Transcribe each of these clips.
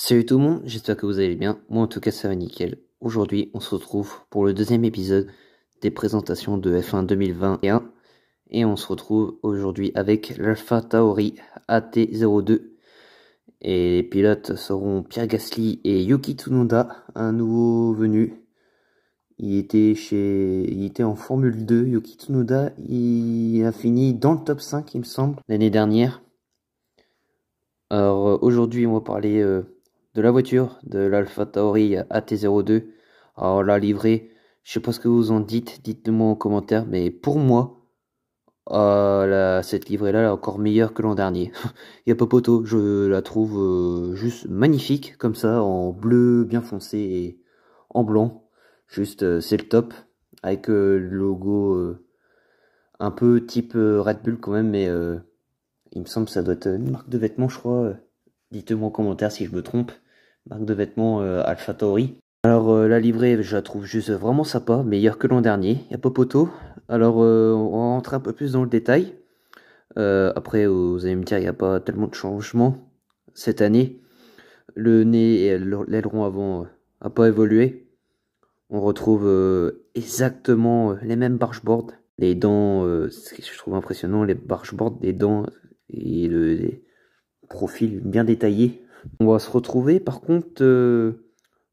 Salut tout le monde, j'espère que vous allez bien. Moi en tout cas ça va nickel. Aujourd'hui on se retrouve pour le deuxième épisode des présentations de F1 2021 et on se retrouve aujourd'hui avec l'Alpha Tauri AT02 et les pilotes seront Pierre Gasly et Yuki Tsunoda, un nouveau venu. Il était chez, il était en Formule 2. Yuki Tsunoda, il a fini dans le top 5, il me semble, l'année dernière. Alors euh, aujourd'hui, on va parler euh, la voiture de l'Alpha Tauri AT02. Alors la livrée, je sais pas ce que vous en dites, dites-moi en commentaire, mais pour moi, oh la, cette livrée-là, encore meilleure que l'an dernier. Il y a pas poteau, je la trouve euh, juste magnifique, comme ça, en bleu bien foncé et en blanc. Juste, euh, c'est le top, avec euh, le logo un peu type Red Bull quand même, mais il me semble ça doit être une marque de vêtements, je crois. Dites-moi en commentaire si je me trompe marque de vêtements euh, Tauri Alors euh, la livrée, je la trouve juste vraiment sympa, meilleure que l'an dernier. Il n'y a Popoto. Alors euh, on va un peu plus dans le détail. après, vous allez me dire, il n'y a pas tellement de changements cette année. Le nez et l'aileron avant a pas évolué. On retrouve exactement les mêmes bargeboards. Les dents, ce que je trouve impressionnant, les bargeboards, les dents et le, profil bien détaillé on va se retrouver par contre euh,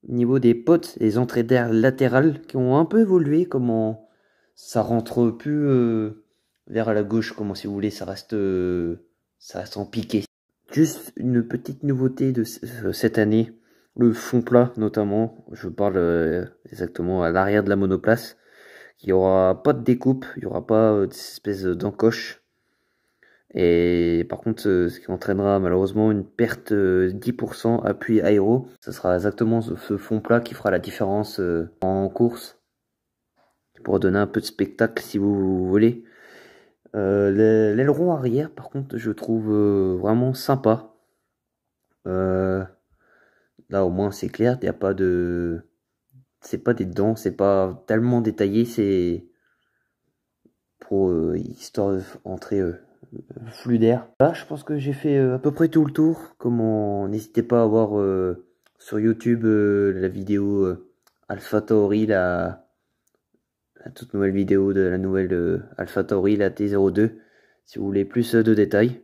au niveau des potes, les entrées d'air latérales qui ont un peu évolué, comment ça rentre plus euh, vers la gauche, comment si vous voulez, ça reste, euh, ça reste en piqué. Juste une petite nouveauté de cette année, le fond plat notamment, je parle exactement à l'arrière de la monoplace, il n'y aura pas de découpe, il n'y aura pas d'espèce d'encoche. Et par contre, euh, ce qui entraînera malheureusement une perte 10% euh, appui aéro. Ce sera exactement ce fond plat qui fera la différence euh, en course. Pour donner un peu de spectacle si vous voulez. L'aileron arrière, par contre, je trouve vraiment sympa. là, au moins, c'est clair. Il n'y a pas de. C'est pas des dents, c'est pas tellement détaillé. C'est. Pour histoire d'entrer flux d'air. là je pense que j'ai fait euh, à peu près tout le tour. Comme on n'hésitez pas à voir euh, sur YouTube euh, la vidéo Alphatori Alpha la... la, toute nouvelle vidéo de la nouvelle Alpha Tauri, la T02, si vous voulez plus de détails.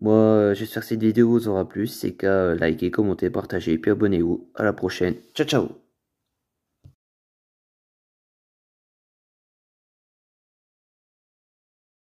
Moi, j'espère que cette vidéo vous aura plu. C'est qu'à liker, commenter, partager, puis abonnez-vous. À la prochaine. Ciao, ciao